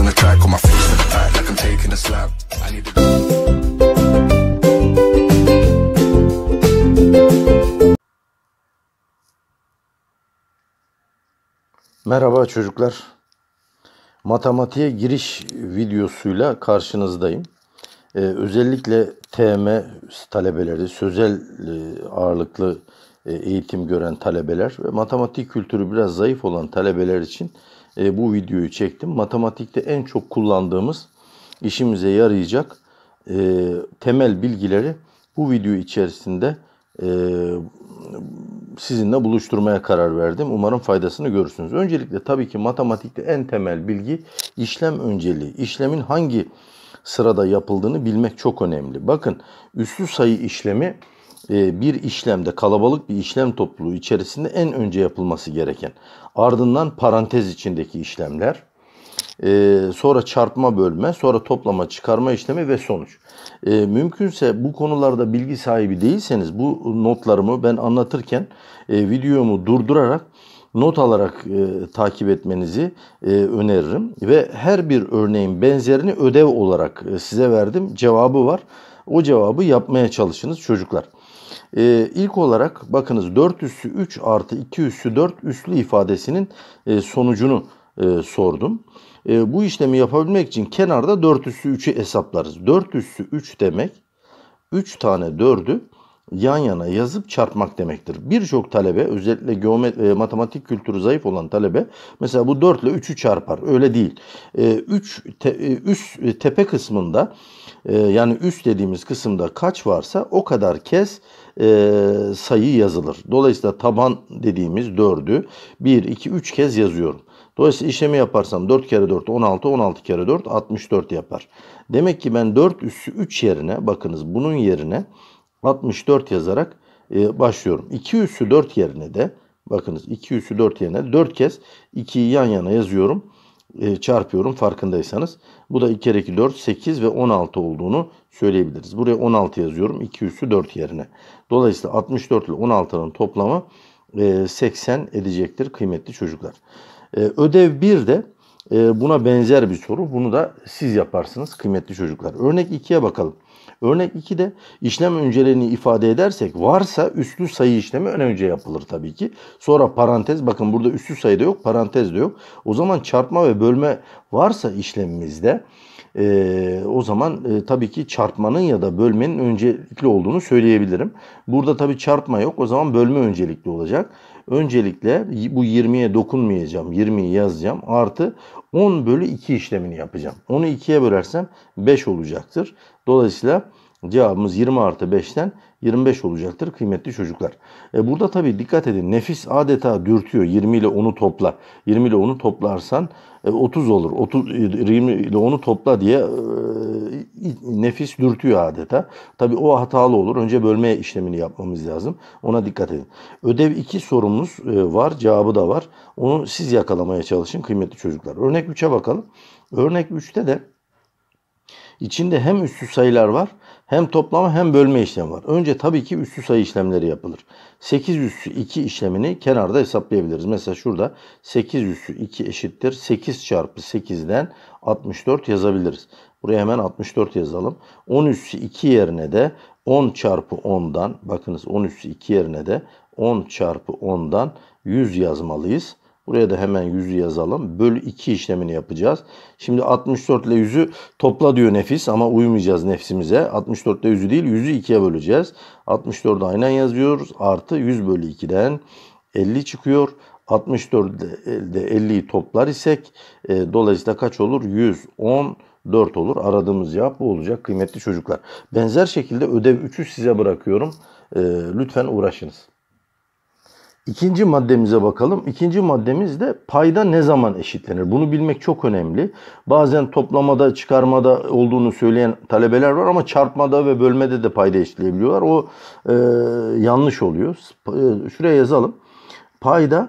on the track, on my face to the pack, like I'm taking a slap. I need to... Merhaba çocuklar. Matematiğe giriş videosuyla karşınızdayım. Ee, özellikle TM talebeleri, sözel e, ağırlıklı e, eğitim gören talebeler ve matematik kültürü biraz zayıf olan talebeler için e, bu videoyu çektim. Matematikte en çok kullandığımız işimize yarayacak e, temel bilgileri bu video içerisinde e, sizinle buluşturmaya karar verdim. Umarım faydasını görürsünüz. Öncelikle tabii ki matematikte en temel bilgi işlem önceliği. İşlemin hangi sırada yapıldığını bilmek çok önemli. Bakın üslü sayı işlemi e, bir işlemde kalabalık bir işlem topluluğu içerisinde en önce yapılması gereken. Ardından parantez içindeki işlemler. E, sonra çarpma bölme, sonra toplama çıkarma işlemi ve sonuç. E, mümkünse bu konularda bilgi sahibi değilseniz bu notlarımı ben anlatırken videomu durdurarak not alarak e, takip etmenizi e, öneririm ve her bir örneğin benzerini ödev olarak e, size verdim. Cevabı var. O cevabı yapmaya çalışınız çocuklar. E, ilk olarak bakınız 4 üssü 3 artı 2 üssü 4 üslü ifadesinin e, sonucunu e, sordum. E, bu işlemi yapabilmek için kenarda 4 üssü 3'ü hesaplarız. 4 üssü 3 demek 3 tane 4'ü yan yana yazıp çarpmak demektir. Birçok talebe özellikle geometri, e, matematik kültürü zayıf olan talebe mesela bu 4 ile 3'ü çarpar. Öyle değil. 3 e, e, üst e, tepe kısmında ee, yani üst dediğimiz kısımda kaç varsa o kadar kez e, sayı yazılır. Dolayısıyla taban dediğimiz 4'ü 1, 2, 3 kez yazıyorum. Dolayısıyla işlemi yaparsam 4 kere 4 16, 16 kere 4 64 yapar. Demek ki ben 4 üssü 3 yerine bakınız bunun yerine 64 yazarak e, başlıyorum. 2 üssü 4 yerine de bakınız 2 üssü 4 yerine 4 kez 2'yi yan yana yazıyorum. E, çarpıyorum farkındaysanız. Bu da 2 kere 2 4 8 ve 16 olduğunu söyleyebiliriz. Buraya 16 yazıyorum 2 üssü 4 yerine. Dolayısıyla 64 ile 16'nın toplamı 80 edecektir kıymetli çocuklar. Ödev 1 de e, buna benzer bir soru. Bunu da siz yaparsınız kıymetli çocuklar. Örnek 2'ye bakalım. Örnek 2'de işlem öncelerini ifade edersek varsa üslü sayı işlemi ön önce yapılır tabii ki. Sonra parantez bakın burada üslü sayı da yok parantez de yok. O zaman çarpma ve bölme varsa işlemimizde e, o zaman e, tabii ki çarpmanın ya da bölmenin öncelikli olduğunu söyleyebilirim. Burada tabii çarpma yok o zaman bölme öncelikli olacak. Öncelikle bu 20'ye dokunmayacağım. 20'yi yazacağım. Artı 10 bölü 2 işlemini yapacağım. Onu 2'ye bölersem 5 olacaktır. Dolayısıyla cevabımız 20 artı 5'ten 25 olacaktır kıymetli çocuklar. E burada tabii dikkat edin nefis adeta dürtüyor 20 ile 10'u topla. 20 ile 10'u toplarsan 30 e, olur. 30 20 e, ile 10'u topla diye e, nefis dürtüyor adeta. Tabii o hatalı olur. Önce bölme işlemini yapmamız lazım. Ona dikkat edin. Ödev 2 sorumuz var. Cevabı da var. Onu siz yakalamaya çalışın kıymetli çocuklar. Örnek 3'e bakalım. Örnek 3'te de içinde hem üstü sayılar var hem toplama hem bölme işlemi var. Önce tabii ki üssü sayı işlemleri yapılır. 8 üssü 2 işlemini kenarda hesaplayabiliriz. Mesela şurada 8 üssü 2 eşittir. 8 çarpı 8'den 64 yazabiliriz. Buraya hemen 64 yazalım. 10 üssü 2 yerine de 10 çarpı 10'dan bakınız 10 üssü 2 yerine de 10 çarpı 10'dan 100 yazmalıyız. Buraya da hemen 100'ü yazalım. Bölü 2 işlemini yapacağız. Şimdi 64 ile 100'ü topla diyor nefis ama uymayacağız nefsimize. 64 ile 100'ü değil 100'ü 2'ye böleceğiz. 64'ü aynen yazıyoruz. Artı 100 bölü 2'den 50 çıkıyor. 64'de 50'yi toplar isek e, dolayısıyla kaç olur? 114 olur. Aradığımız cevap bu olacak kıymetli çocuklar. Benzer şekilde ödev 3'ü size bırakıyorum. E, lütfen uğraşınız. İkinci maddemize bakalım. İkinci maddemiz de payda ne zaman eşitlenir? Bunu bilmek çok önemli. Bazen toplamada, çıkarmada olduğunu söyleyen talebeler var ama çarpmada ve bölmede de payda eşitleyebiliyorlar. O e, yanlış oluyor. E, şuraya yazalım. Payda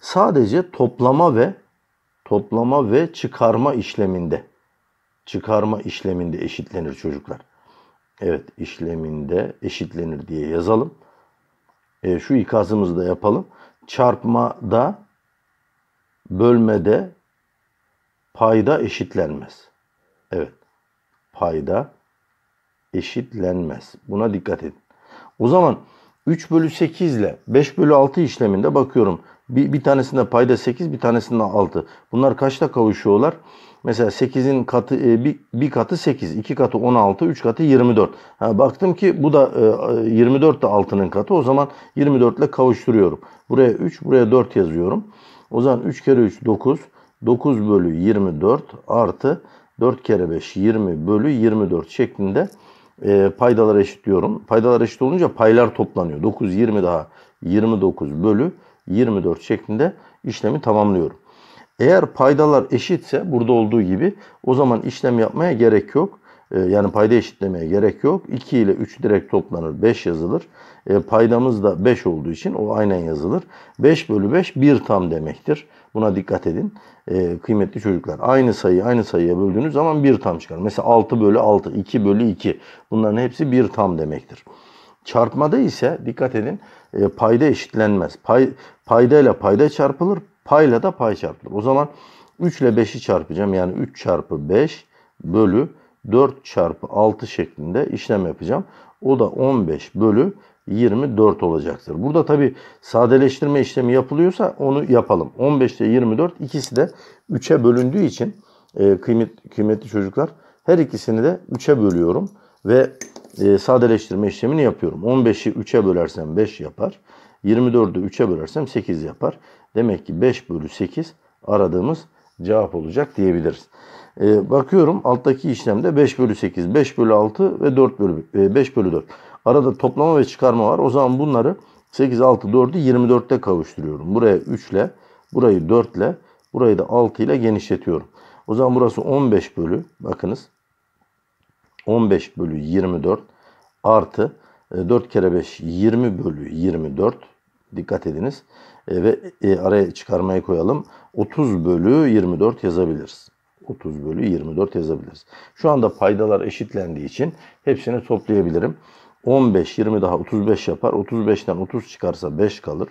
sadece toplama ve toplama ve çıkarma işleminde çıkarma işleminde eşitlenir çocuklar. Evet, işleminde eşitlenir diye yazalım e, şu ikazımızı da yapalım. Çarpmada, bölmede payda eşitlenmez. Evet. Payda eşitlenmez. Buna dikkat edin. O zaman 3 bölü 8 ile 5 bölü 6 işleminde bakıyorum. Bir, bir tanesinde payda 8 bir tanesinde 6. Bunlar kaçta kavuşuyorlar? Mesela 8'in katı e, bir, bir katı 8, 2 katı 16, 3 katı 24. Ha, baktım ki bu da 24 e, de 6'nın katı. O zaman 24 ile kavuşturuyorum. Buraya 3, buraya 4 yazıyorum. O zaman 3 kere 3 9. 9 bölü 24 artı 4 kere 5 20 bölü 24 şeklinde e, paydaları eşitliyorum. Paydalar eşit olunca paylar toplanıyor. 9, 20 daha 29 bölü 24 şeklinde işlemi tamamlıyorum. Eğer paydalar eşitse burada olduğu gibi o zaman işlem yapmaya gerek yok. E, yani payda eşitlemeye gerek yok. 2 ile 3 direkt toplanır. 5 yazılır. E, paydamız da 5 olduğu için o aynen yazılır. 5 bölü 5 1 tam demektir. Buna dikkat edin. Ee, kıymetli çocuklar. Aynı sayı aynı sayıya böldüğünüz zaman bir tam çıkar. Mesela 6 bölü 6, 2 bölü 2. Bunların hepsi bir tam demektir. Çarpmada ise dikkat edin e, payda eşitlenmez. Pay, payda ile payda çarpılır. Payla da pay çarpılır. O zaman 3 ile 5'i çarpacağım. Yani 3 çarpı 5 bölü 4 çarpı 6 şeklinde işlem yapacağım. O da 15 bölü 24 olacaktır. Burada tabi sadeleştirme işlemi yapılıyorsa onu yapalım. 15 ile 24 ikisi de 3'e bölündüğü için e, kıymet, kıymetli çocuklar her ikisini de 3'e bölüyorum ve e, sadeleştirme işlemini yapıyorum. 15'i 3'e bölersem 5 yapar. 24'ü 3'e bölersem 8 yapar. Demek ki 5 bölü 8 aradığımız cevap olacak diyebiliriz. E, bakıyorum alttaki işlemde 5 bölü 8, 5 bölü 6 ve 4 bölü, e, 5 bölü 4. Arada toplama ve çıkarma var. O zaman bunları 8, 6, 4'ü 24'te kavuşturuyorum. Buraya 3 ile, burayı 4 ile, burayı da 6 ile genişletiyorum. O zaman burası 15 bölü, bakınız. 15 bölü 24 artı 4 e, kere 5 20 bölü 24 dikkat ediniz e, ve e, araya çıkarmaya koyalım 30 bölü 24 yazabiliriz. 30 bölü 24 yazabiliriz. Şu anda paydalar eşitlendiği için hepsini toplayabilirim. 15, 20 daha 35 yapar. 35'ten 30 çıkarsa 5 kalır.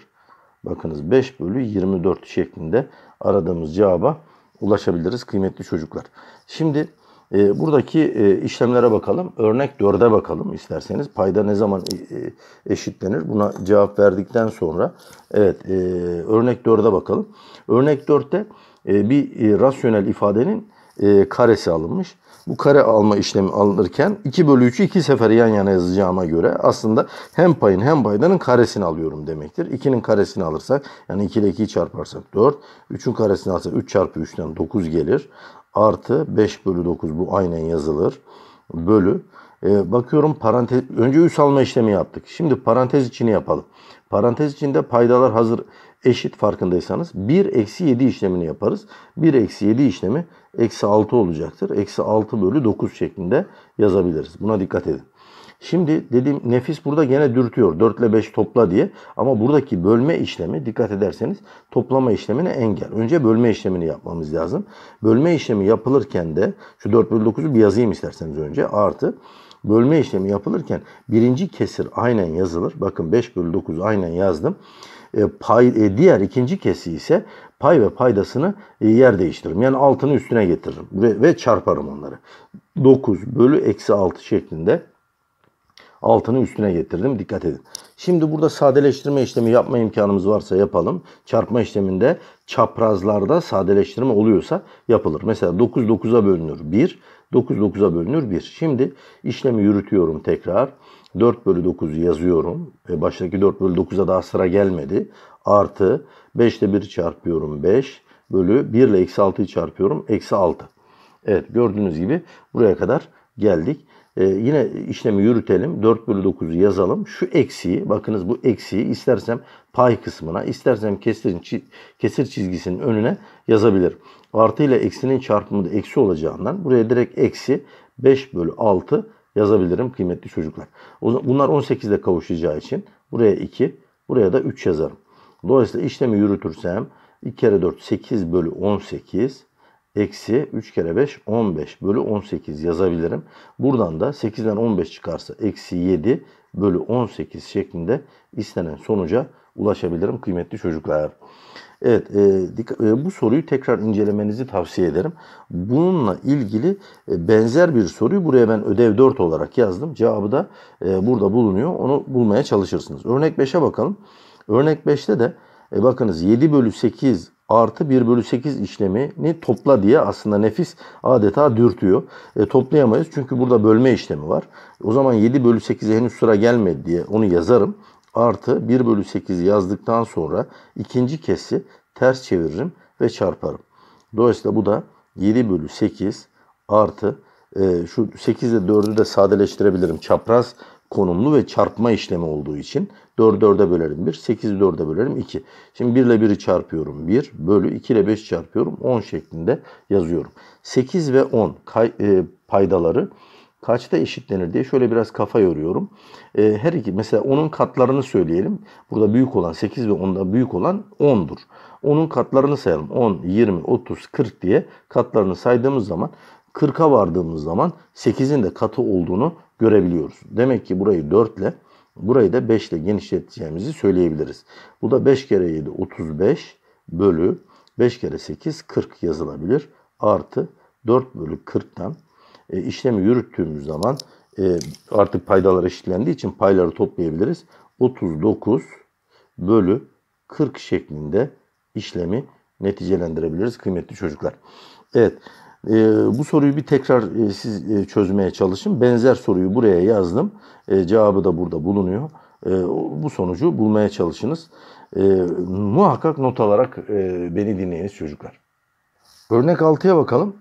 Bakınız 5 bölü 24 şeklinde aradığımız cevaba ulaşabiliriz kıymetli çocuklar. Şimdi e, buradaki e, işlemlere bakalım. Örnek 4'e bakalım isterseniz. Payda ne zaman e, e, eşitlenir? Buna cevap verdikten sonra evet e, örnek 4'e bakalım. Örnek 4'te e, bir e, rasyonel ifadenin e, karesi alınmış. Bu kare alma işlemi alınırken 2 bölü 3'ü 2 sefer yan yana yazacağıma göre aslında hem payın hem paydanın karesini alıyorum demektir. 2'nin karesini alırsak yani 2 ile 2'yi çarparsak 4. 3'ün karesini alırsak 3 çarpı 3'ten 9 gelir. Artı 5 bölü 9 bu aynen yazılır. Bölü. E, bakıyorum parantez önce üst alma işlemi yaptık. Şimdi parantez içini yapalım. Parantez içinde paydalar hazır eşit farkındaysanız 1 eksi 7 işlemini yaparız. 1 eksi 7 işlemi eksi 6 olacaktır. Eksi 6 bölü 9 şeklinde yazabiliriz. Buna dikkat edin. Şimdi dediğim nefis burada gene dürtüyor. 4 ile 5 topla diye. Ama buradaki bölme işlemi dikkat ederseniz toplama işlemine engel. Önce bölme işlemini yapmamız lazım. Bölme işlemi yapılırken de şu 4 bölü 9'u bir yazayım isterseniz önce. Artı bölme işlemi yapılırken birinci kesir aynen yazılır. Bakın 5 bölü 9 aynen yazdım. E, pay e, diğer ikinci kesi ise pay ve paydasını e, yer değiştiririm. Yani altını üstüne getiririm ve, ve çarparım onları. 9 bölü eksi 6 şeklinde altını üstüne getirdim. Dikkat edin. Şimdi burada sadeleştirme işlemi yapma imkanımız varsa yapalım. Çarpma işleminde çaprazlarda sadeleştirme oluyorsa yapılır. Mesela 9 9'a bölünür 1. 9 9'a bölünür 1. Şimdi işlemi yürütüyorum tekrar. 4 bölü 9'u yazıyorum. E baştaki 4 bölü 9'a daha sıra gelmedi. Artı 5 ile 1 çarpıyorum 5 bölü 1 ile eksi 6'yı çarpıyorum eksi 6. Evet gördüğünüz gibi buraya kadar geldik. Ee, yine işlemi yürütelim. 4 bölü 9'u yazalım. Şu eksiği, bakınız bu eksiği istersem pay kısmına, istersem kesir, kesir çizgisinin önüne yazabilirim. Artı ile eksinin çarpımı da eksi olacağından buraya direkt eksi 5 bölü 6 yazabilirim kıymetli çocuklar. Bunlar 18'de kavuşacağı için buraya 2, buraya da 3 yazarım. Dolayısıyla işlemi yürütürsem 2 kere 4 8 bölü 18 eksi 3 kere 5 15 bölü 18 yazabilirim. Buradan da 8'den 15 çıkarsa eksi 7 bölü 18 şeklinde istenen sonuca ulaşabilirim kıymetli çocuklar. Evet e, dikkat, e, bu soruyu tekrar incelemenizi tavsiye ederim. Bununla ilgili e, benzer bir soruyu buraya ben ödev 4 olarak yazdım. Cevabı da e, burada bulunuyor. Onu bulmaya çalışırsınız. Örnek 5'e bakalım. Örnek 5'te de e, bakınız 7 bölü 8 artı 1 bölü 8 işlemini topla diye aslında nefis adeta dürtüyor. E, toplayamayız çünkü burada bölme işlemi var. O zaman 7 bölü 8'e henüz sıra gelmedi diye onu yazarım. Artı 1 bölü 8 yazdıktan sonra ikinci kesi ters çeviririm ve çarparım. Dolayısıyla bu da 7 bölü 8 artı e, şu 8 ile 4'ü de sadeleştirebilirim. Çapraz konumlu ve çarpma işlemi olduğu için 4 4'e bölerim 1, 8 4'e bölerim 2. Şimdi 1 ile 1'i çarpıyorum 1 bölü 2 ile 5 çarpıyorum 10 şeklinde yazıyorum. 8 ve 10 kay, e, paydaları kaçta eşitlenir diye şöyle biraz kafa yoruyorum. E, her iki mesela onun katlarını söyleyelim. Burada büyük olan 8 ve 10'da büyük olan 10'dur. Onun katlarını sayalım. 10, 20, 30, 40 diye katlarını saydığımız zaman 40'a vardığımız zaman 8'in de katı olduğunu görebiliyoruz. Demek ki burayı 4 ile burayı da 5 ile genişleteceğimizi söyleyebiliriz. Bu da 5 kere 7 35 bölü 5 kere 8 40 yazılabilir. Artı 4 bölü 40'tan e, işlemi yürüttüğümüz zaman e, artık paydalar eşitlendiği için payları toplayabiliriz. 39 bölü 40 şeklinde işlemi neticelendirebiliriz kıymetli çocuklar. Evet. E, bu soruyu bir tekrar e, siz e, çözmeye çalışın. Benzer soruyu buraya yazdım. E, cevabı da burada bulunuyor. E, bu sonucu bulmaya çalışınız. E, muhakkak not alarak e, beni dinleyiniz çocuklar. Örnek 6'ya bakalım.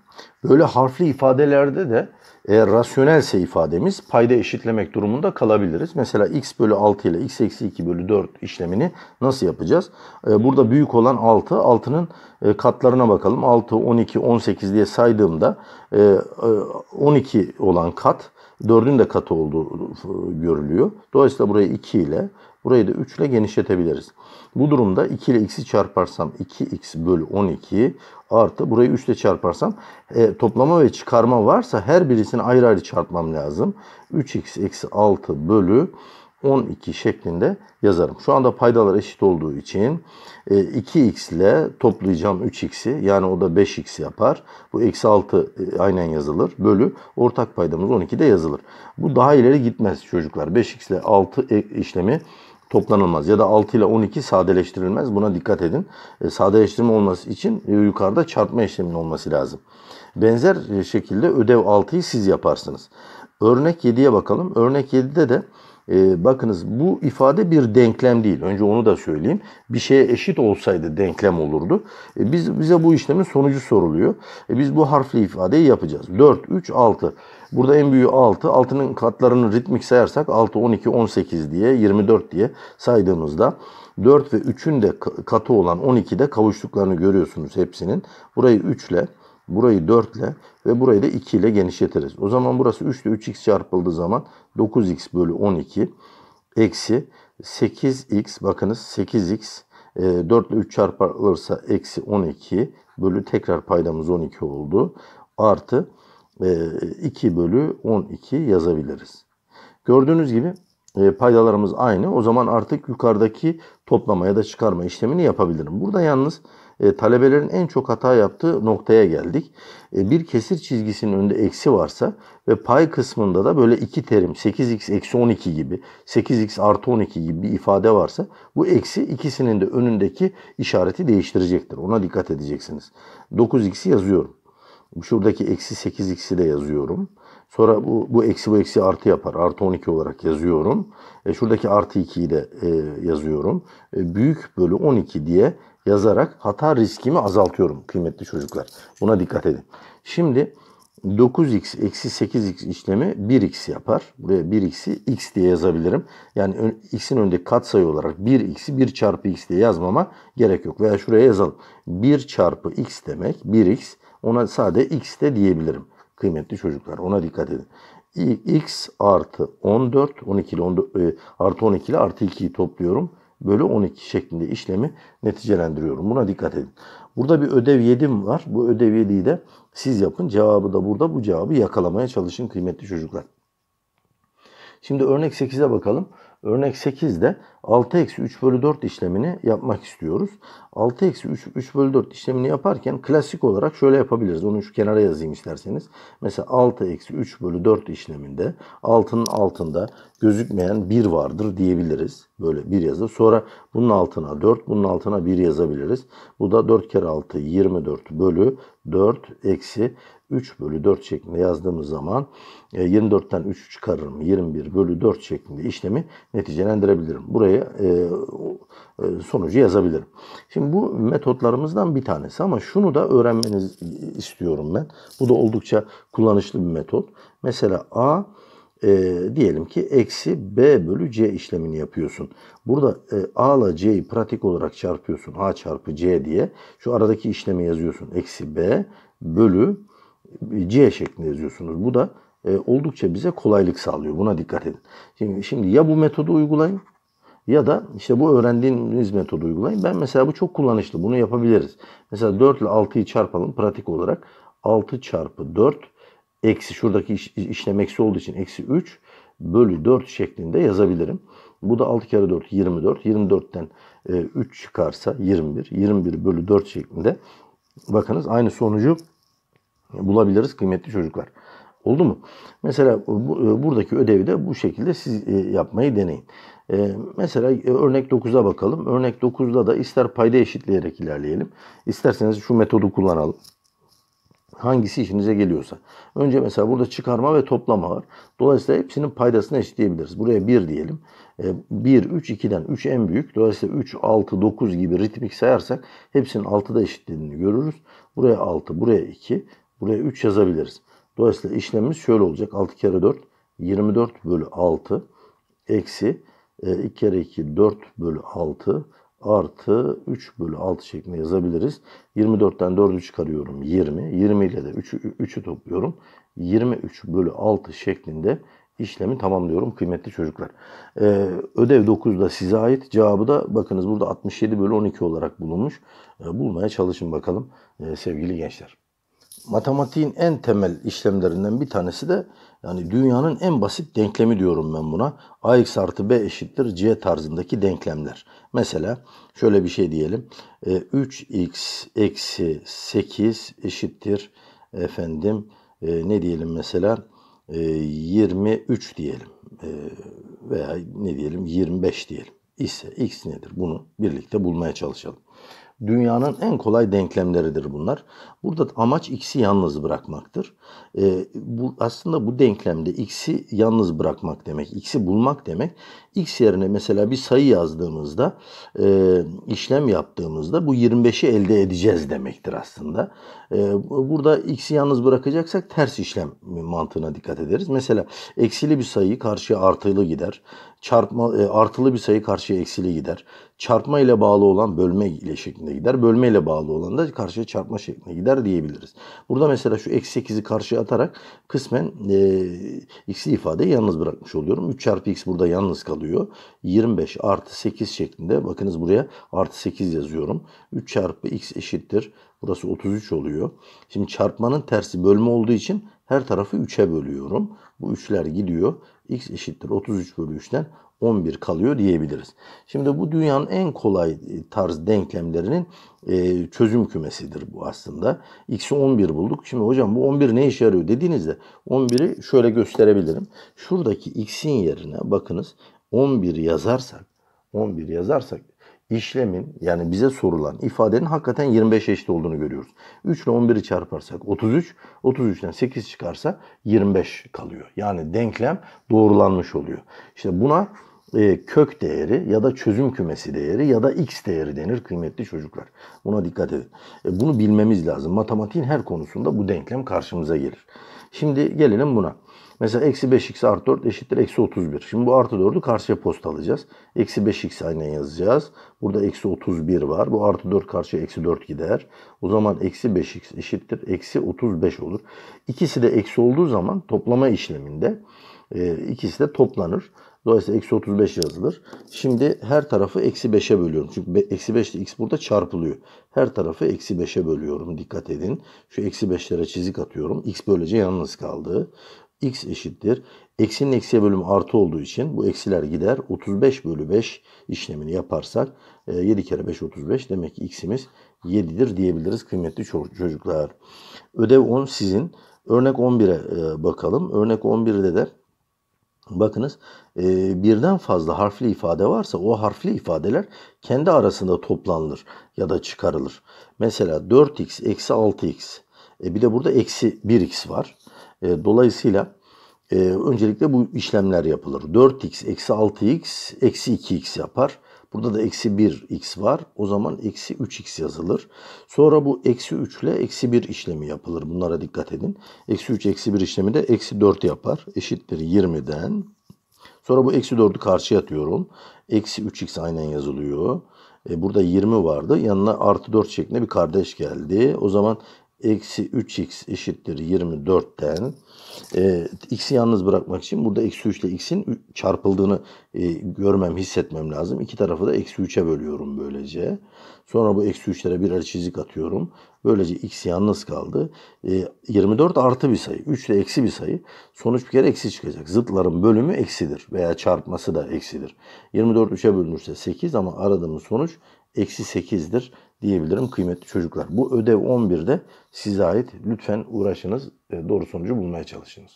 Böyle harfli ifadelerde de e, rasyonelse ifademiz payda eşitlemek durumunda kalabiliriz. Mesela x bölü 6 ile x eksi 2 bölü 4 işlemini nasıl yapacağız? E, burada büyük olan 6. 6'nın e, katlarına bakalım. 6, 12, 18 diye saydığımda e, 12 e, olan kat 4'ün de katı olduğu e, görülüyor. Dolayısıyla burayı 2 ile Burayı da 3 ile genişletebiliriz. Bu durumda 2 ile x'i çarparsam 2x bölü 12 artı burayı 3 ile çarparsam e, toplama ve çıkarma varsa her birisini ayrı ayrı çarpmam lazım. 3x eksi 6 bölü 12 şeklinde yazarım. Şu anda paydalar eşit olduğu için 2x e, ile toplayacağım 3x'i yani o da 5x yapar. Bu eksi 6 e, aynen yazılır. Bölü ortak paydamız 12'de yazılır. Bu daha ileri gitmez çocuklar. 5x ile 6 e, işlemi toplanılmaz. Ya da 6 ile 12 sadeleştirilmez. Buna dikkat edin. E, sadeleştirme olması için e, yukarıda çarpma işleminin olması lazım. Benzer e, şekilde ödev 6'yı siz yaparsınız. Örnek 7'ye bakalım. Örnek 7'de de e, bakınız bu ifade bir denklem değil. Önce onu da söyleyeyim. Bir şeye eşit olsaydı denklem olurdu. E, biz Bize bu işlemin sonucu soruluyor. E, biz bu harfli ifadeyi yapacağız. 4, 3, 6. Burada en büyüğü 6. 6'nın katlarını ritmik sayarsak 6, 12, 18 diye 24 diye saydığımızda 4 ve 3'ün de katı olan 12'de kavuştuklarını görüyorsunuz hepsinin. Burayı 3 ile Burayı 4 ile ve burayı da 2 ile genişletiriz. O zaman burası 3 ile 3x çarpıldığı zaman 9x bölü 12 eksi 8x bakınız 8x 4 e, ile 3 çarpılırsa eksi 12 bölü tekrar paydamız 12 oldu. Artı 2 e, bölü 12 yazabiliriz. Gördüğünüz gibi e, paydalarımız aynı. O zaman artık yukarıdaki toplama ya da çıkarma işlemini yapabilirim. Burada yalnız e, talebelerin en çok hata yaptığı noktaya geldik. E, bir kesir çizgisinin önünde eksi varsa ve pay kısmında da böyle iki terim 8x eksi 12 gibi 8x artı 12 gibi bir ifade varsa bu eksi ikisinin de önündeki işareti değiştirecektir. Ona dikkat edeceksiniz. 9x'i yazıyorum. Şuradaki eksi 8x'i de yazıyorum. Sonra bu, bu eksi bu eksi artı yapar. Artı 12 olarak yazıyorum. E, şuradaki artı 2 ile e, yazıyorum. E, büyük bölü 12 diye yazarak hata riskimi azaltıyorum kıymetli çocuklar. Buna dikkat edin. Şimdi 9x eksi 8x işlemi 1x yapar. Buraya 1x'i x diye yazabilirim. Yani x'in önündeki katsayı olarak 1x'i 1 çarpı x diye yazmama gerek yok. Veya şuraya yazalım. 1 çarpı x demek 1x. Ona sade x de diyebilirim kıymetli çocuklar. Ona dikkat edin. x artı 14, 12 ile 14, e, artı 12 ile artı 2'yi topluyorum. Bölü 12 şeklinde işlemi neticelendiriyorum. Buna dikkat edin. Burada bir ödev 7 var. Bu ödev 7'yi de siz yapın. Cevabı da burada. Bu cevabı yakalamaya çalışın kıymetli çocuklar. Şimdi örnek 8'e bakalım. Örnek 8'de 6 eksi 3 bölü 4 işlemini yapmak istiyoruz. 6 eksi 3, 3 bölü 4 işlemini yaparken klasik olarak şöyle yapabiliriz. Onu şu kenara yazayım isterseniz. Mesela 6 eksi 3 bölü 4 işleminde 6'nın altında gözükmeyen 1 vardır diyebiliriz. Böyle 1 yazı. Sonra bunun altına 4, bunun altına 1 yazabiliriz. Bu da 4 kere 6 24 bölü 4 eksi 3 bölü 4 şeklinde yazdığımız zaman 24'ten e, 3 çıkarırım. 21 bölü 4 şeklinde işlemi neticelendirebilirim. Buraya e, e, sonucu yazabilirim. Şimdi bu metotlarımızdan bir tanesi ama şunu da öğrenmeniz istiyorum ben. Bu da oldukça kullanışlı bir metot. Mesela A e, diyelim ki eksi b bölü c işlemini yapıyorsun. Burada e, a ile c'yi pratik olarak çarpıyorsun. a çarpı c diye. Şu aradaki işlemi yazıyorsun. Eksi b bölü C şeklinde yazıyorsunuz. Bu da e, oldukça bize kolaylık sağlıyor. Buna dikkat edin. Şimdi, şimdi ya bu metodu uygulayın ya da işte bu öğrendiğiniz metodu uygulayın. Ben mesela bu çok kullanışlı. Bunu yapabiliriz. Mesela 4 ile 6'yı çarpalım pratik olarak. 6 çarpı 4 eksi şuradaki işlem eksi olduğu için eksi 3 bölü 4 şeklinde yazabilirim. Bu da 6 kere 4 24. 24'ten 3 çıkarsa 21. 21 bölü 4 şeklinde. Bakınız aynı sonucu bulabiliriz kıymetli çocuklar. Oldu mu? Mesela bu, e, buradaki ödevi de bu şekilde siz e, yapmayı deneyin. E, mesela e, örnek 9'a bakalım. Örnek 9'da da ister payda eşitleyerek ilerleyelim. İsterseniz şu metodu kullanalım. Hangisi işinize geliyorsa. Önce mesela burada çıkarma ve toplama var. Dolayısıyla hepsinin paydasını eşitleyebiliriz. Buraya 1 diyelim. 1, 3, 2'den 3 en büyük. Dolayısıyla 3, 6, 9 gibi ritmik sayarsak hepsinin 6'da eşitlediğini görürüz. Buraya 6, buraya 2, Buraya 3 yazabiliriz. Dolayısıyla işlemimiz şöyle olacak. 6 kere 4 24 bölü 6 eksi 2 e, kere 2 4 bölü 6 artı 3 bölü 6 şeklinde yazabiliriz. 24'ten 4'ü çıkarıyorum 20. 20 ile de 3'ü 3'ü topluyorum. 23 bölü 6 şeklinde işlemi tamamlıyorum kıymetli çocuklar. Ee, ödev 9'da size ait. Cevabı da bakınız burada 67 bölü 12 olarak bulunmuş. Ee, bulmaya çalışın bakalım ee, sevgili gençler matematiğin en temel işlemlerinden bir tanesi de yani dünyanın en basit denklemi diyorum ben buna. AX artı B eşittir C tarzındaki denklemler. Mesela şöyle bir şey diyelim. 3X e, eksi 8 eşittir efendim e, ne diyelim mesela 23 e, diyelim veya ne diyelim 25 diyelim ise x nedir? Bunu birlikte bulmaya çalışalım. Dünyanın en kolay denklemleridir bunlar. Burada amaç x'i yalnız bırakmaktır. E, bu Aslında bu denklemde x'i yalnız bırakmak demek, x'i bulmak demek x yerine mesela bir sayı yazdığımızda e, işlem yaptığımızda bu 25'i elde edeceğiz demektir aslında. E, burada x'i yalnız bırakacaksak ters işlem mantığına dikkat ederiz. Mesela eksili bir sayı karşıya artılı gider. Çarpma e, artılı bir sayı karşıya eksili gider. Çarpma ile bağlı olan bölme ile şeklinde gider. Bölme ile bağlı olan da karşıya çarpma şeklinde gider diyebiliriz. Burada mesela şu eksi 8'i karşıya atarak kısmen e, x'i ifadeyi yalnız bırakmış oluyorum. 3 çarpı x burada yalnız kalıyor oluyor? 25 artı 8 şeklinde. Bakınız buraya artı 8 yazıyorum. 3 çarpı x eşittir. Burası 33 oluyor. Şimdi çarpmanın tersi bölme olduğu için her tarafı 3'e bölüyorum. Bu 3'ler gidiyor. x eşittir 33 bölü 3'ten 11 kalıyor diyebiliriz. Şimdi bu dünyanın en kolay e, tarz denklemlerinin e, çözüm kümesidir bu aslında. X'i 11 bulduk. Şimdi hocam bu 11 ne işe yarıyor dediğinizde 11'i şöyle gösterebilirim. Şuradaki X'in yerine bakınız 11 yazarsak 11 yazarsak işlemin yani bize sorulan ifadenin hakikaten 25 eşit olduğunu görüyoruz. 3 ile 11'i çarparsak 33, 33'ten 8 çıkarsa 25 kalıyor. Yani denklem doğrulanmış oluyor. İşte buna e, kök değeri ya da çözüm kümesi değeri ya da x değeri denir kıymetli çocuklar. Buna dikkat edin. E, bunu bilmemiz lazım. Matematiğin her konusunda bu denklem karşımıza gelir. Şimdi gelelim buna. Mesela eksi 5x artı 4 eşittir eksi 31. Şimdi bu artı 4'ü karşıya alacağız. Eksi 5x aynen yazacağız. Burada eksi 31 var. Bu artı 4 karşıya eksi 4 gider. O zaman eksi 5x eşittir eksi 35 olur. İkisi de eksi olduğu zaman toplama işleminde e, ikisi de toplanır. Dolayısıyla eksi 35 yazılır. Şimdi her tarafı eksi 5'e bölüyorum. Çünkü eksi 5 ile x burada çarpılıyor. Her tarafı eksi 5'e bölüyorum. Dikkat edin. Şu eksi 5'lere çizik atıyorum. x böylece yalnız kaldı. x eşittir. Eksinin eksiye bölümü artı olduğu için bu eksiler gider. 35 bölü 5 işlemini yaparsak 7 e, kere 5 35. Demek ki x'imiz 7'dir diyebiliriz kıymetli çocuklar. Ödev 10 sizin. Örnek 11'e e, bakalım. Örnek 11'de de Bakınız e, birden fazla harfli ifade varsa o harfli ifadeler kendi arasında toplanılır ya da çıkarılır. Mesela 4x eksi 6x e, bir de burada eksi 1x var. E, dolayısıyla e, öncelikle bu işlemler yapılır. 4x eksi 6x eksi 2x yapar. Burada da eksi 1 x var. O zaman eksi 3 x yazılır. Sonra bu eksi 3 ile eksi 1 işlemi yapılır. Bunlara dikkat edin. Eksi 3 eksi 1 işlemi de eksi 4 yapar. Eşittir 20'den. Sonra bu eksi 4'ü karşıya atıyorum. Eksi 3x aynen yazılıyor. E burada 20 vardı. Yanına artı 4 şeklinde bir kardeş geldi. O zaman eksi 3x eşittir 24'ten e, x'i yalnız bırakmak için burada eksi 3 ile x'in çarpıldığını e, görmem, hissetmem lazım. İki tarafı da eksi 3'e bölüyorum böylece. Sonra bu eksi 3'lere birer çizik atıyorum. Böylece x yalnız kaldı. E, 24 artı bir sayı. 3 ile eksi bir sayı. Sonuç bir kere eksi çıkacak. Zıtların bölümü eksidir veya çarpması da eksidir. 24 3'e bölünürse 8 ama aradığımız sonuç eksi 8'dir diyebilirim kıymetli çocuklar. Bu ödev 11'de size ait. Lütfen uğraşınız. Doğru sonucu bulmaya çalışınız.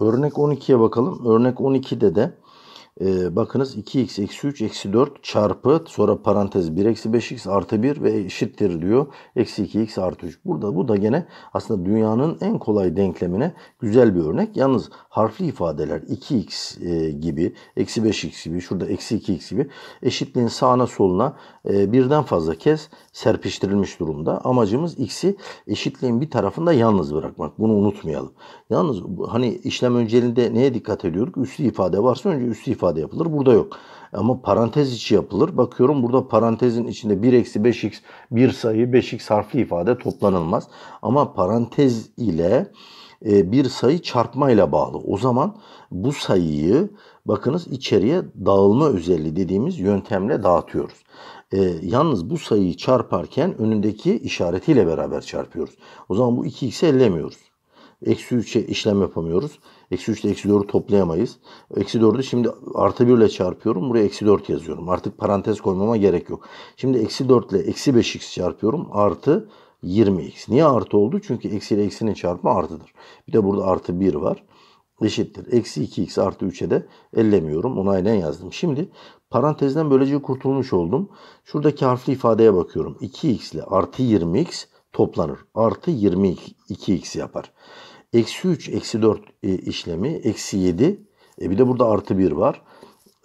Örnek 12'ye bakalım. Örnek 12'de de e, bakınız 2x eksi 3 eksi 4 çarpı sonra parantez 1 eksi 5x artı 1 ve eşittir diyor. Eksi 2x artı 3. Burada bu da gene aslında dünyanın en kolay denklemine güzel bir örnek. Yalnız harfli ifadeler 2x e, gibi eksi 5x gibi şurada eksi 2x gibi eşitliğin sağına soluna e, birden fazla kez serpiştirilmiş durumda. Amacımız x'i eşitliğin bir tarafında yalnız bırakmak. Bunu unutmayalım. Yalnız hani işlem önceliğinde neye dikkat ediyorduk? Üslü ifade varsa önce üslü ifade ifade yapılır. Burada yok. Ama parantez içi yapılır. Bakıyorum burada parantezin içinde 1 eksi 5x bir sayı 5x harfli ifade toplanılmaz. Ama parantez ile e, bir sayı çarpmayla bağlı. O zaman bu sayıyı bakınız içeriye dağılma özelliği dediğimiz yöntemle dağıtıyoruz. E, yalnız bu sayıyı çarparken önündeki işaretiyle beraber çarpıyoruz. O zaman bu 2x'i ellemiyoruz. Eksi 3'e işlem yapamıyoruz. Eksi 3 ile eksi 4'ü toplayamayız. Eksi 4'ü şimdi artı 1 ile çarpıyorum. Buraya eksi 4 yazıyorum. Artık parantez koymama gerek yok. Şimdi eksi 4 ile eksi 5x çarpıyorum. Artı 20x. Niye artı oldu? Çünkü eksi ile eksinin çarpımı artıdır. Bir de burada artı 1 var. Eşittir. Eksi 2x artı 3'e de ellemiyorum. Onu aynen yazdım. Şimdi parantezden böylece kurtulmuş oldum. Şuradaki harfli ifadeye bakıyorum. 2x ile artı 20x toplanır. Artı 22x yapar. Eksi 3, eksi 4 e, işlemi, eksi 7. E bir de burada artı 1 var.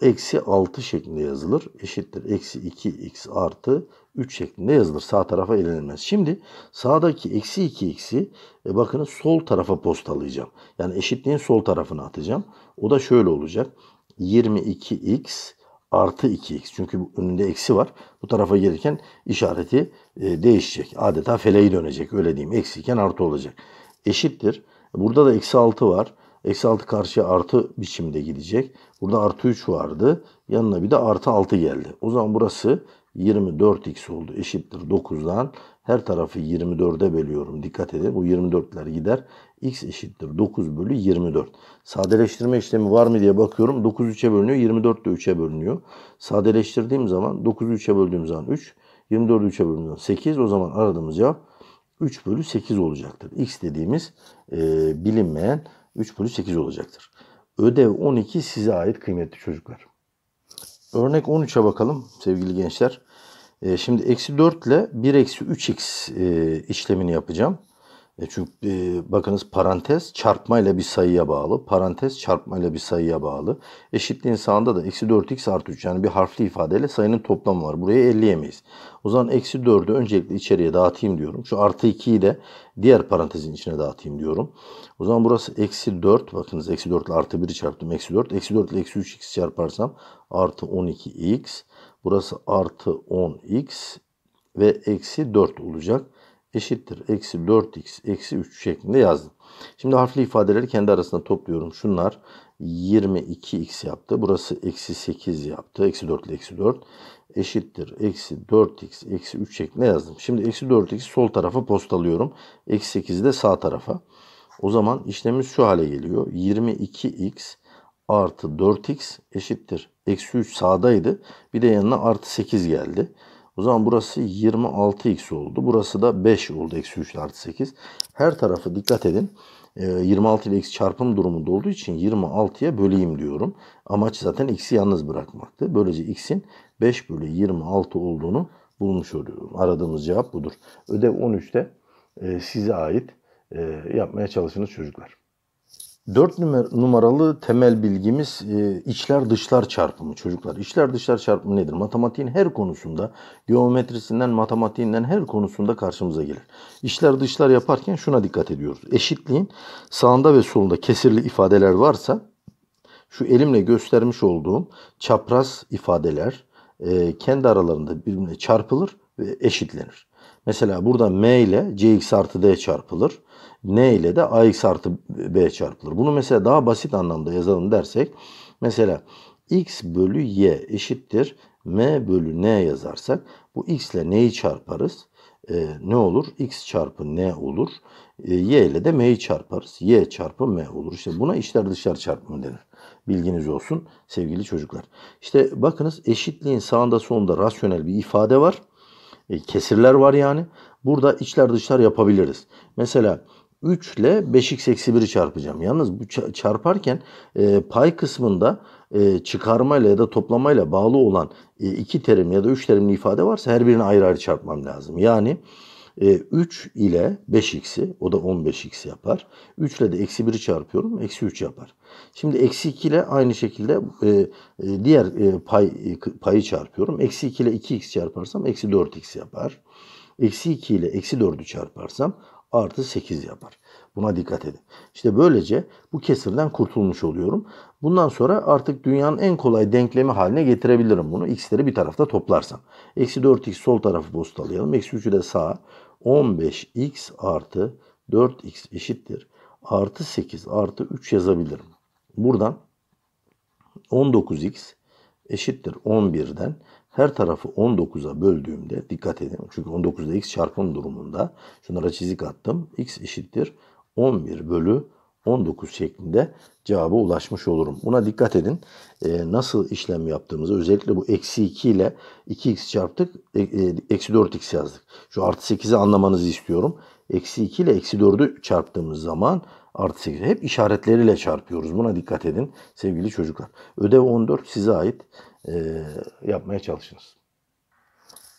Eksi 6 şeklinde yazılır. Eşittir. Eksi 2, x artı 3 şeklinde yazılır. Sağ tarafa elenilmez. Şimdi sağdaki eksi 2 x'i e bakın sol tarafa postalayacağım. Yani eşitliğin sol tarafına atacağım. O da şöyle olacak. 22x artı 2x. Çünkü önünde eksi var. Bu tarafa gelirken işareti e, değişecek. Adeta feleği dönecek. Öyle diyeyim. Eksiyken artı olacak. Eşittir. Burada da eksi 6 var. Eksi 6 karşıya artı biçimde gidecek. Burada artı 3 vardı. Yanına bir de artı 6 geldi. O zaman burası 24x oldu. Eşittir 9'dan. Her tarafı 24'e bölüyorum. Dikkat edin. Bu 24'ler gider. x eşittir 9 bölü 24. Sadeleştirme işlemi var mı diye bakıyorum. 9 3'e bölünüyor. 24 de 3'e bölünüyor. Sadeleştirdiğim zaman 9 3'e böldüğüm zaman 3. 24 3'e bölündüğüm 8. O zaman aradığımız cevap 3 bölü 8 olacaktır. X dediğimiz e, bilinmeyen 3 bölü 8 olacaktır. Ödev 12 size ait kıymetli çocuklar. Örnek 13'e bakalım sevgili gençler. E, şimdi eksi 4 ile 1 eksi 3x e, işlemini yapacağım. E çünkü e, bakınız parantez çarpmayla bir sayıya bağlı. Parantez çarpmayla bir sayıya bağlı. Eşitliğin sağında da eksi 4x artı 3 yani bir harfli ifadeyle sayının toplamı var. Buraya 50 yemeyiz. O zaman eksi 4'ü öncelikle içeriye dağıtayım diyorum. Şu artı 2'yi de diğer parantezin içine dağıtayım diyorum. O zaman burası eksi 4. Bakınız eksi 4 ile artı 1'i çarptım. Eksi 4. Eksi 4 ile eksi 3x çarparsam artı 12x. Burası artı 10x ve eksi 4 olacak eşittir eksi 4x eksi 3 şeklinde yazdım. Şimdi harfli ifadeleri kendi arasında topluyorum. Şunlar 22x yaptı. Burası eksi 8 yaptı. Eksi 4 ile eksi 4 eşittir. Eksi 4x eksi 3 şeklinde yazdım. Şimdi eksi 4x sol tarafa postalıyorum. Eksi 8'i de sağ tarafa. O zaman işlemimiz şu hale geliyor. 22x artı 4x eşittir. Eksi 3 sağdaydı. Bir de yanına artı 8 geldi. O zaman burası 26x oldu. Burası da 5 oldu. Eksi 3 artı 8. Her tarafı dikkat edin. 26 ee, ile x çarpım durumunda olduğu için 26'ya böleyim diyorum. Amaç zaten x'i yalnız bırakmaktı. Böylece x'in 5 bölü 26 olduğunu bulmuş oluyorum. Aradığımız cevap budur. Ödev 13'te e, size ait e, yapmaya çalışınız çocuklar. 4 numaralı temel bilgimiz e, içler dışlar çarpımı çocuklar. İçler dışlar çarpımı nedir? Matematiğin her konusunda, geometrisinden, matematiğinden her konusunda karşımıza gelir. İçler dışlar yaparken şuna dikkat ediyoruz. Eşitliğin sağında ve solunda kesirli ifadeler varsa şu elimle göstermiş olduğum çapraz ifadeler e, kendi aralarında birbirine çarpılır ve eşitlenir. Mesela burada m ile cx artı d çarpılır. n ile de ax artı b çarpılır. Bunu mesela daha basit anlamda yazalım dersek. Mesela x bölü y eşittir m bölü n yazarsak bu x ile n'yi çarparız? Ee, ne olur? x çarpı n olur. Ee, y ile de m'yi çarparız. y çarpı m olur. İşte buna içler dışlar çarpımı denir. Bilginiz olsun sevgili çocuklar. İşte bakınız eşitliğin sağında sonunda rasyonel bir ifade var. E, kesirler var yani. Burada içler dışlar yapabiliriz. Mesela 3 ile 5x eksi 1'i çarpacağım. Yalnız bu çarparken e, pay kısmında e, çıkarmayla ya da toplamayla bağlı olan 2 e, terim ya da 3 terimli ifade varsa her birini ayrı ayrı çarpmam lazım. Yani e, 3 ile 5x'i o da 15x yapar. 3 ile de eksi 1'i çarpıyorum. Eksi 3 yapar. Şimdi eksi 2 ile aynı şekilde e, e diğer e, pay, e, payı çarpıyorum. Eksi 2 ile 2x çarparsam eksi 4x yapar. Eksi 2 ile eksi 4'ü çarparsam artı 8 yapar. Buna dikkat edin. İşte böylece bu kesirden kurtulmuş oluyorum. Bundan sonra artık dünyanın en kolay denklemi haline getirebilirim bunu. X'leri bir tarafta toplarsam. Eksi 4x sol tarafı postalayalım. Eksi 3'ü de sağa. 15x artı 4x eşittir. Artı 8 artı 3 yazabilirim. Buradan 19x eşittir 11'den her tarafı 19'a böldüğümde dikkat edin. Çünkü 19'da x çarpım durumunda şunlara çizik attım. x eşittir 11 bölü 19 şeklinde cevaba ulaşmış olurum. Buna dikkat edin. E, nasıl işlem yaptığımızı özellikle bu eksi 2 ile 2x çarptık. E, e, eksi 4x yazdık. Şu artı 8'i anlamanızı istiyorum. Eksi 2 ile eksi 4'ü çarptığımız zaman artı 8. Hep işaretleriyle çarpıyoruz. Buna dikkat edin sevgili çocuklar. Ödev 14 size ait. E, yapmaya çalışınız.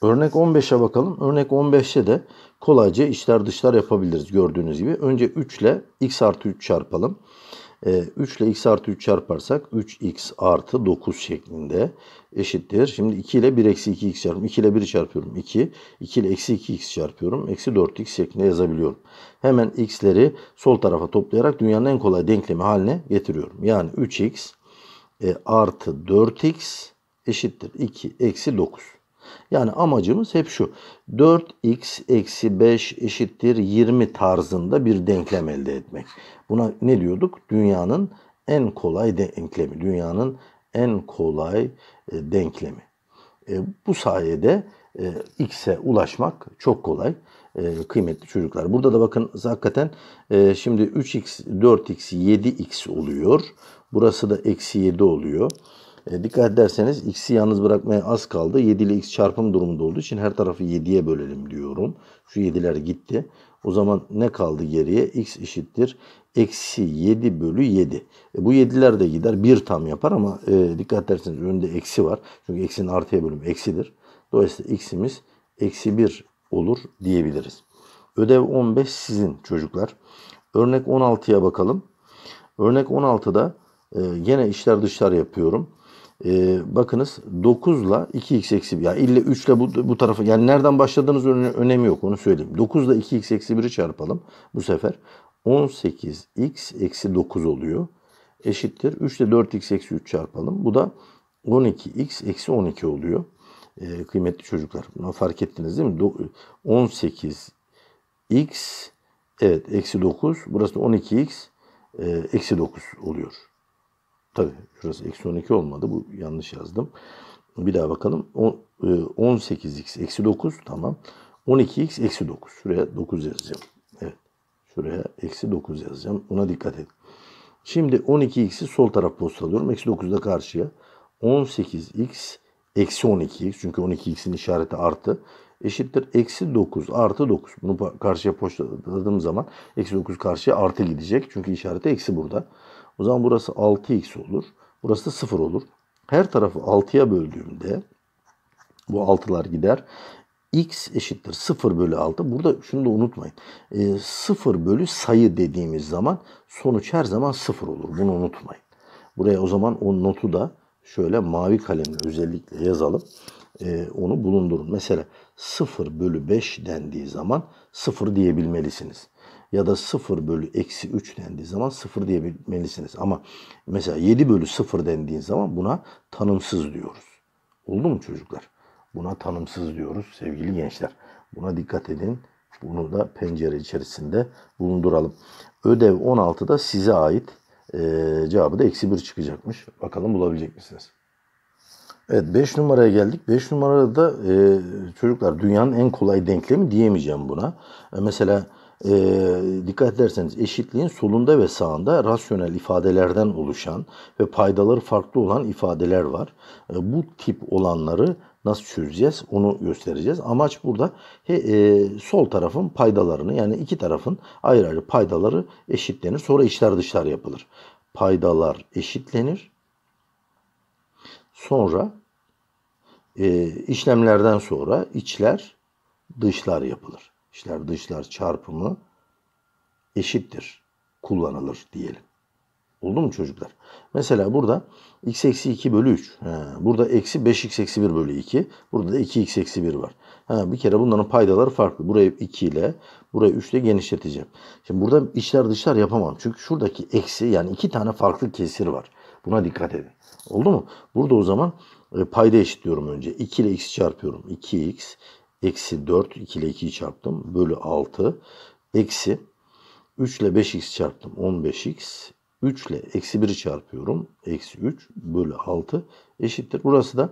Örnek 15'e bakalım. Örnek 15'te de kolayca içler dışlar yapabiliriz gördüğünüz gibi. Önce 3 ile x artı 3 çarpalım. 3 ee, ile x artı 3 çarparsak 3x artı 9 şeklinde eşittir. Şimdi 2 ile 1 eksi 2x çarpıyorum. 2 ile 1 çarpıyorum 2. 2 ile eksi 2x çarpıyorum. Eksi 4x şeklinde yazabiliyorum. Hemen x'leri sol tarafa toplayarak dünyanın en kolay denklemi haline getiriyorum. Yani 3x e, artı 4x eşittir 2 eksi 9. Yani amacımız hep şu. 4x eksi 5 eşittir 20 tarzında bir denklem elde etmek. Buna ne diyorduk? Dünyanın en kolay denklemi. Dünyanın en kolay e, denklemi. E, bu sayede e, x'e ulaşmak çok kolay e, kıymetli çocuklar. Burada da bakın hakikaten e, şimdi 3x, 4x, 7x oluyor. Burası da eksi 7 oluyor. E, dikkat ederseniz x'i yalnız bırakmaya az kaldı. 7 ile x çarpım durumunda olduğu için her tarafı 7'ye bölelim diyorum. Şu 7'ler gitti. O zaman ne kaldı geriye? x eşittir. Eksi 7 bölü 7. E, bu 7'ler de gider. 1 tam yapar ama e, dikkat ederseniz önünde eksi var. Çünkü eksinin artıya bölümü eksidir. Dolayısıyla x'imiz eksi 1 olur diyebiliriz. Ödev 15 sizin çocuklar. Örnek 16'ya bakalım. Örnek 16'da e, gene işler dışlar yapıyorum. E, bakınız 9 ile 2x eksi 1. yani ille 3 ile bu, bu tarafa yani nereden başladığınız öne, önemi yok onu söyleyeyim. 9 ile 2x eksi 1'i çarpalım bu sefer. 18x eksi 9 oluyor. Eşittir. 3 ile 4x eksi 3 çarpalım. Bu da 12x eksi 12 oluyor. E, kıymetli çocuklar. Bunu fark ettiniz değil mi? Do 18 x evet eksi 9. Burası da 12x e, eksi 9 oluyor. Tabii şurası eksi 12 olmadı. Bu yanlış yazdım. Bir daha bakalım. 18x e, eksi 9 tamam. 12x eksi 9. Şuraya 9 yazacağım. Evet. Şuraya eksi 9 yazacağım. Buna dikkat edin. Şimdi 12x'i sol taraf postalıyorum. Eksi 9 da karşıya. 18x eksi 12x. Çünkü 12x'in işareti artı. Eşittir eksi 9 artı 9. Bunu karşıya postaladığım zaman eksi 9 karşıya artı gidecek. Çünkü işareti eksi burada. O zaman burası 6x olur. Burası da 0 olur. Her tarafı 6'ya böldüğümde bu 6'lar gider. x eşittir 0 bölü 6. Burada şunu da unutmayın. E, ee, 0 bölü sayı dediğimiz zaman sonuç her zaman 0 olur. Bunu unutmayın. Buraya o zaman o notu da şöyle mavi kalemle özellikle yazalım. E, onu bulundurun. Mesela 0 bölü 5 dendiği zaman 0 diyebilmelisiniz ya da 0 bölü eksi 3 dendiği zaman 0 diyebilmelisiniz. Ama mesela 7 bölü 0 dendiği zaman buna tanımsız diyoruz. Oldu mu çocuklar? Buna tanımsız diyoruz sevgili gençler. Buna dikkat edin. Bunu da pencere içerisinde bulunduralım. Ödev 16'da size ait e, cevabı da eksi 1 çıkacakmış. Bakalım bulabilecek misiniz? Evet 5 numaraya geldik. 5 numarada da e, çocuklar dünyanın en kolay denklemi diyemeyeceğim buna. E, mesela e, dikkat ederseniz eşitliğin solunda ve sağında rasyonel ifadelerden oluşan ve paydaları farklı olan ifadeler var. E, bu tip olanları nasıl çözeceğiz onu göstereceğiz. Amaç burada he, e, sol tarafın paydalarını yani iki tarafın ayrı ayrı paydaları eşitlenir. Sonra içler dışlar yapılır. Paydalar eşitlenir. Sonra e, işlemlerden sonra içler dışlar yapılır içler dışlar çarpımı eşittir. Kullanılır diyelim. Oldu mu çocuklar? Mesela burada x eksi 2 bölü 3. Ha, burada eksi 5 x eksi 1 bölü 2. Burada da 2 x eksi 1 var. Ha, bir kere bunların paydaları farklı. Burayı 2 ile burayı 3 ile genişleteceğim. Şimdi burada içler dışlar yapamam. Çünkü şuradaki eksi yani iki tane farklı kesir var. Buna dikkat edin. Oldu mu? Burada o zaman e, payda eşitliyorum önce. 2 ile x çarpıyorum. 2x eksi 4 2 ile 2'yi çarptım bölü 6 eksi 3 ile 5x çarptım 15x 3 ile eksi 1'i çarpıyorum eksi 3 bölü 6 eşittir. Burası da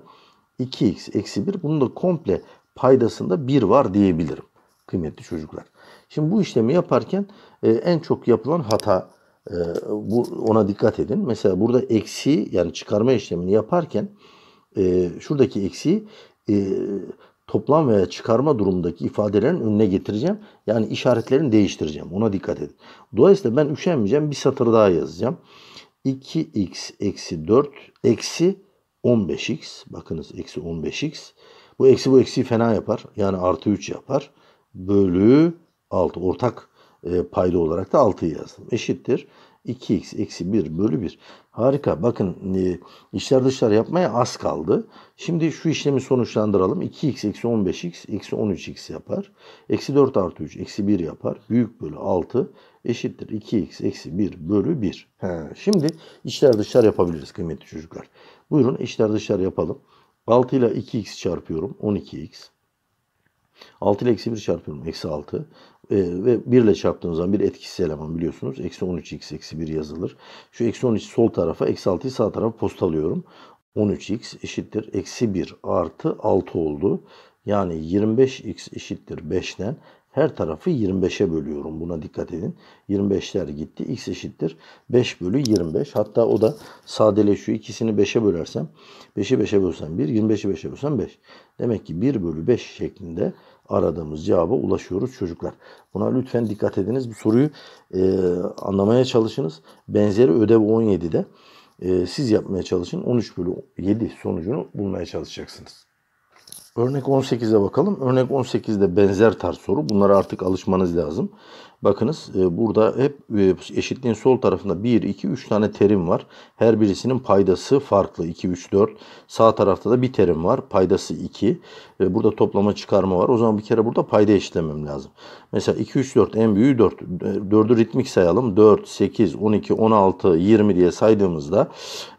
2x eksi 1 bunun da komple paydasında 1 var diyebilirim kıymetli çocuklar. Şimdi bu işlemi yaparken e, en çok yapılan hata e, bu ona dikkat edin. Mesela burada eksi yani çıkarma işlemini yaparken e, şuradaki eksiyi e, toplam veya çıkarma durumundaki ifadelerin önüne getireceğim. Yani işaretlerini değiştireceğim. Ona dikkat edin. Dolayısıyla ben üşenmeyeceğim. Bir satır daha yazacağım. 2x eksi 4 eksi 15x. Bakınız eksi 15x. Bu eksi bu eksi fena yapar. Yani artı 3 yapar. Bölü 6. Ortak e, payda olarak da 6'yı yazdım. Eşittir. 2x eksi 1 bölü 1. Harika. Bakın e, işler dışlar yapmaya az kaldı. Şimdi şu işlemi sonuçlandıralım. 2x eksi 15x eksi 13x yapar. Eksi 4 artı 3 eksi 1 yapar. Büyük bölü 6 eşittir. 2x eksi 1 bölü 1. He, şimdi işler dışlar yapabiliriz kıymetli çocuklar. Buyurun işler dışlar yapalım. 6 ile 2x çarpıyorum. 12x. 6 ile eksi 1 çarpıyorum. Eksi 6. E, ve 1 ile çarptığımız zaman bir etkisiz eleman biliyorsunuz. Eksi 13x eksi 1 yazılır. Şu eksi 13 sol tarafa eksi 6'yı sağ tarafa postalıyorum. 13x eşittir eksi 1 artı 6 oldu. Yani 25x eşittir 5'ten her tarafı 25'e bölüyorum. Buna dikkat edin. 25'ler gitti. X eşittir 5 bölü 25. Hatta o da sadeleşiyor. İkisini 5'e bölersem 5'i 5'e bölsem 1, 25'i 5'e bölsem 5. Demek ki 1 bölü 5 şeklinde aradığımız cevaba ulaşıyoruz çocuklar. Buna lütfen dikkat ediniz. Bu soruyu e, anlamaya çalışınız. Benzeri ödev 17'de e, siz yapmaya çalışın. 13 bölü 7 sonucunu bulmaya çalışacaksınız. Örnek 18'e bakalım. Örnek 18'de benzer tarz soru. Bunlara artık alışmanız lazım. Bakınız e, burada hep e, eşitliğin sol tarafında 1, 2, 3 tane terim var. Her birisinin paydası farklı. 2, 3, 4. Sağ tarafta da bir terim var. Paydası 2. E, burada toplama çıkarma var. O zaman bir kere burada payda eşitlemem lazım. Mesela 2, 3, 4 en büyüğü 4. 4'ü ritmik sayalım. 4, 8, 12, 16, 20 diye saydığımızda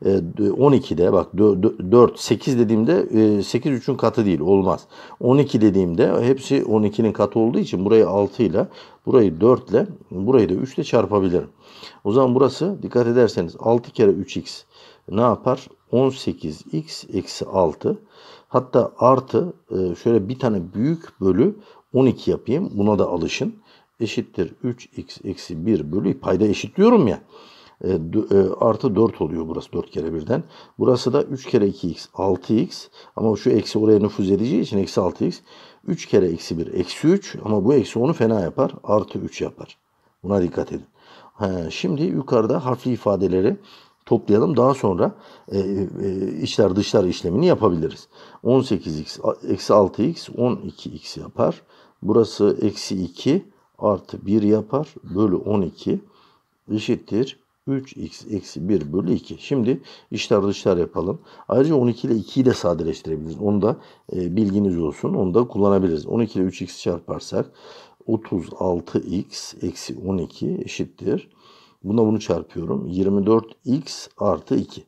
12'de bak 4, 8 dediğimde 8 3'ün katı değil olmaz. 12 dediğimde hepsi 12'nin katı olduğu için burayı 6 ile burayı 4 4 ile burayı da 3 ile çarpabilirim. O zaman burası dikkat ederseniz 6 kere 3x ne yapar? 18x eksi 6. Hatta artı e, şöyle bir tane büyük bölü 12 yapayım. Buna da alışın. Eşittir 3x eksi 1 bölü payda eşitliyorum ya. E, e, artı 4 oluyor burası 4 kere birden. Burası da 3 kere 2x 6x ama şu eksi oraya nüfuz edeceği için eksi 6x. 3 kere eksi 1 eksi 3 ama bu eksi 10'u fena yapar artı 3 yapar. Buna dikkat edin. He, şimdi yukarıda harfli ifadeleri toplayalım. Daha sonra e, e, içler dışlar işlemini yapabiliriz. 18x eksi 6x 12x yapar. Burası eksi 2 artı 1 yapar. Bölü 12 eşittir. 3x eksi 1 bölü 2. Şimdi işler dışlar yapalım. Ayrıca 12 ile 2'yi de sadeleştirebiliriz. Onu da e, bilginiz olsun. Onu da kullanabiliriz. 12 ile 3x çarparsak 36x eksi 12 eşittir. Buna bunu çarpıyorum. 24x artı 2.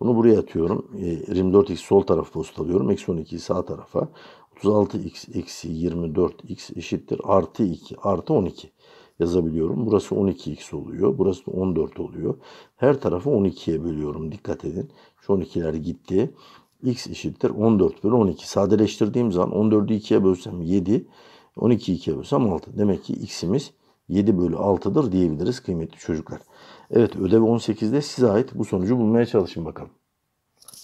Bunu buraya atıyorum. E, 24x sol tarafı postalıyorum. Eksi 12'yi sağ tarafa. 36x eksi 24x eşittir. Artı 2 artı 12 yazabiliyorum. Burası 12x oluyor. Burası da 14 oluyor. Her tarafı 12'ye bölüyorum. Dikkat edin. Şu 12'ler gitti. x eşittir 14 bölü 12. Sadeleştirdiğim zaman 14'ü 2'ye bölsem 7. 12'yi 2'ye bölsem 6. Demek ki x'imiz 7 bölü 6'dır diyebiliriz kıymetli çocuklar. Evet ödev 18'de size ait bu sonucu bulmaya çalışın bakalım.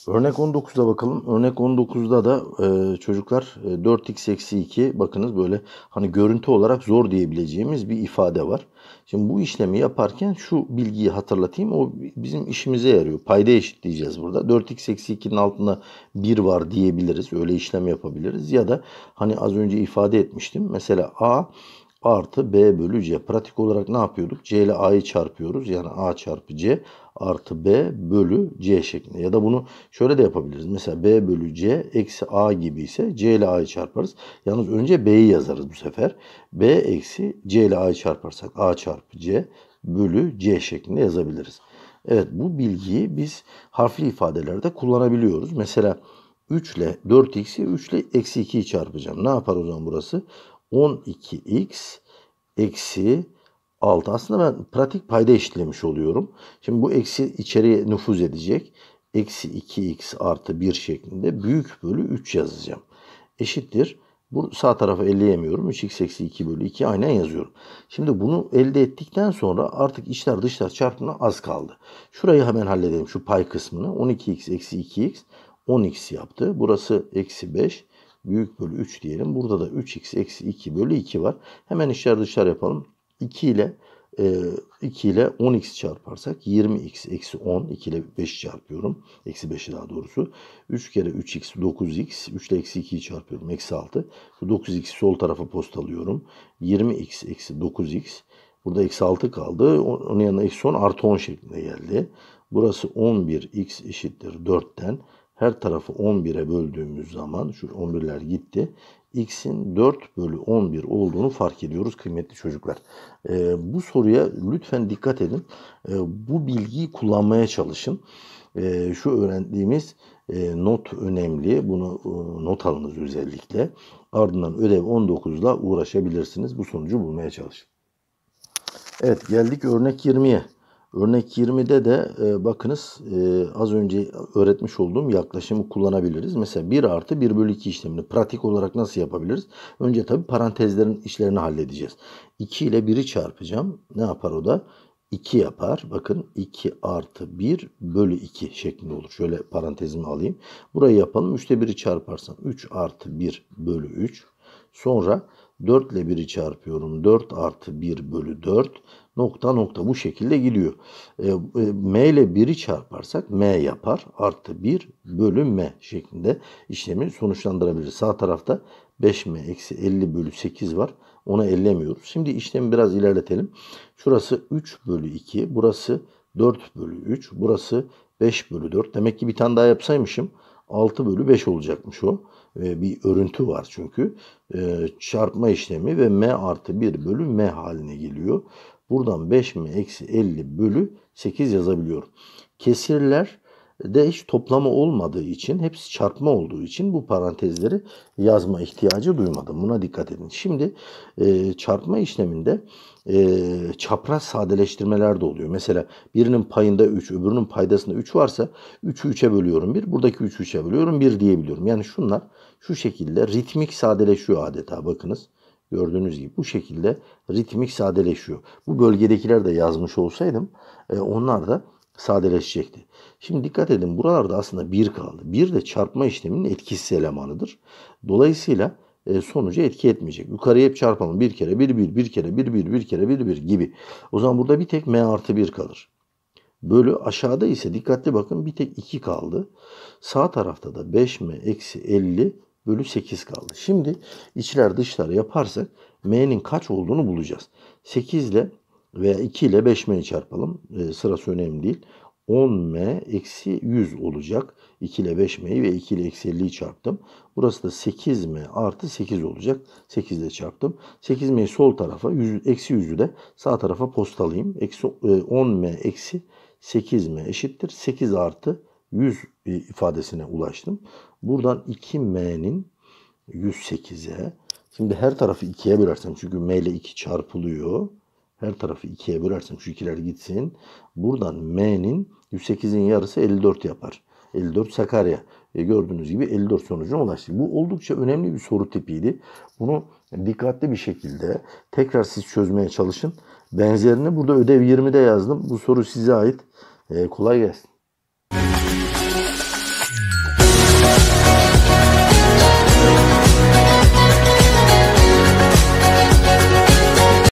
Örnek 19'da bakalım. Örnek 19'da da e, çocuklar e, 4x eksi 2 bakınız böyle hani görüntü olarak zor diyebileceğimiz bir ifade var. Şimdi bu işlemi yaparken şu bilgiyi hatırlatayım. O bizim işimize yarıyor. Payda eşitleyeceğiz burada. 4x eksi 2'nin altında 1 var diyebiliriz. Öyle işlem yapabiliriz. Ya da hani az önce ifade etmiştim. Mesela a artı B bölü C. Pratik olarak ne yapıyorduk? C ile A'yı çarpıyoruz. Yani A çarpı C artı B bölü C şeklinde. Ya da bunu şöyle de yapabiliriz. Mesela B bölü C eksi A gibi ise C ile A'yı çarparız. Yalnız önce B'yi yazarız bu sefer. B eksi C ile A'yı çarparsak A çarpı C bölü C şeklinde yazabiliriz. Evet bu bilgiyi biz harfli ifadelerde kullanabiliyoruz. Mesela 3 ile 4x'i 3 ile eksi 2'yi çarpacağım. Ne yapar o zaman burası? 12x eksi 6. Aslında ben pratik payda eşitlemiş oluyorum. Şimdi bu eksi içeriye nüfuz edecek. Eksi 2x artı 1 şeklinde büyük bölü 3 yazacağım. Eşittir. Bu sağ tarafı elleyemiyorum. 3x eksi 2 bölü 2 aynen yazıyorum. Şimdi bunu elde ettikten sonra artık içler dışlar çarpımına az kaldı. Şurayı hemen halledelim. Şu pay kısmını. 12x eksi 2x 10x yaptı. Burası eksi 5 büyük bölü 3 diyelim. Burada da 3x eksi 2 bölü 2 var. Hemen işler dışlar yapalım. 2 ile 2 e, ile 10x çarparsak 20x eksi 10 2 ile 5 çarpıyorum. Eksi 5'i daha doğrusu. 3 kere 3x 9x 3 ile eksi 2'yi çarpıyorum. Eksi 6. Bu 9x sol tarafa post alıyorum 20x eksi 9x Burada eksi 6 kaldı. Onun yanına eksi 10 artı 10 şeklinde geldi. Burası 11x eşittir 4'ten her tarafı 11'e böldüğümüz zaman şu 11'ler gitti. X'in 4 bölü 11 olduğunu fark ediyoruz kıymetli çocuklar. E, bu soruya lütfen dikkat edin. E, bu bilgiyi kullanmaya çalışın. E, şu öğrendiğimiz e, not önemli. Bunu e, not alınız özellikle. Ardından ödev 19'la uğraşabilirsiniz. Bu sonucu bulmaya çalışın. Evet geldik örnek 20'ye. Örnek 20'de de e, bakınız e, az önce öğretmiş olduğum yaklaşımı kullanabiliriz. Mesela 1 artı 1 bölü 2 işlemini pratik olarak nasıl yapabiliriz? Önce tabii parantezlerin işlerini halledeceğiz. 2 ile 1'i çarpacağım. Ne yapar o da? 2 yapar. Bakın 2 artı 1 bölü 2 şeklinde olur. Şöyle parantezimi alayım. Burayı yapalım. 3'te 1'i çarparsam 3 artı 1 bölü 3. Sonra 4 ile 1'i çarpıyorum. 4 artı 1 bölü 4 nokta nokta bu şekilde gidiyor. E, e m ile 1'i çarparsak m yapar. Artı 1 bölü m şeklinde işlemi sonuçlandırabiliriz. Sağ tarafta 5m eksi 50 bölü 8 var. Ona ellemiyoruz. Şimdi işlemi biraz ilerletelim. Şurası 3 bölü 2. Burası 4 bölü 3. Burası 5 bölü 4. Demek ki bir tane daha yapsaymışım. 6 bölü 5 olacakmış o. E, bir örüntü var çünkü. E, çarpma işlemi ve m artı 1 bölü m haline geliyor. Buradan 5m eksi 50 bölü 8 yazabiliyorum. Kesirler de hiç toplama olmadığı için hepsi çarpma olduğu için bu parantezleri yazma ihtiyacı duymadım. Buna dikkat edin. Şimdi e, çarpma işleminde e, çapraz sadeleştirmeler de oluyor. Mesela birinin payında 3, öbürünün paydasında 3 varsa 3'ü 3'e bölüyorum 1, buradaki 3'ü 3'e bölüyorum 1 diyebiliyorum. Yani şunlar şu şekilde ritmik sadeleşiyor adeta bakınız. Gördüğünüz gibi bu şekilde ritmik sadeleşiyor. Bu bölgedekiler de yazmış olsaydım e, onlar da sadeleşecekti. Şimdi dikkat edin buralarda aslında bir kaldı. Bir de çarpma işleminin etkisiz elemanıdır. Dolayısıyla e, sonucu etki etmeyecek. Yukarıya hep çarpalım. bir kere bir bir bir kere bir bir bir kere bir bir gibi. O zaman burada bir tek m artı bir kalır. Bölü aşağıda ise dikkatli bakın bir tek 2 kaldı. Sağ tarafta da 5m eksi 50 bölü 8 kaldı. Şimdi içler dışlar yaparsak m'nin kaç olduğunu bulacağız. 8 ile veya 2 ile 5m'yi çarpalım. E, sırası önemli değil. 10m eksi 100 olacak. 2 ile 5m'yi ve 2 ile eksi 50'yi çarptım. Burası da 8m artı 8 olacak. 8 ile çarptım. 8m'yi sol tarafa, 100, eksi 100'ü de sağ tarafa postalayayım. Eksi, e, 10m eksi 8m eşittir. 8 artı 100 e, ifadesine ulaştım. Buradan 2m'nin 108'e. Şimdi her tarafı 2'ye bölersem çünkü m ile 2 çarpılıyor. Her tarafı ikiye bölersen, şu ikiler gitsin. Buradan M'nin 108'in yarısı 54 yapar. 54 Sakarya. E gördüğünüz gibi 54 sonucuna ulaştı. Bu oldukça önemli bir soru tipiydi. Bunu dikkatli bir şekilde tekrar siz çözmeye çalışın. Benzerini burada ödev 20'de yazdım. Bu soru size ait. E, kolay gelsin.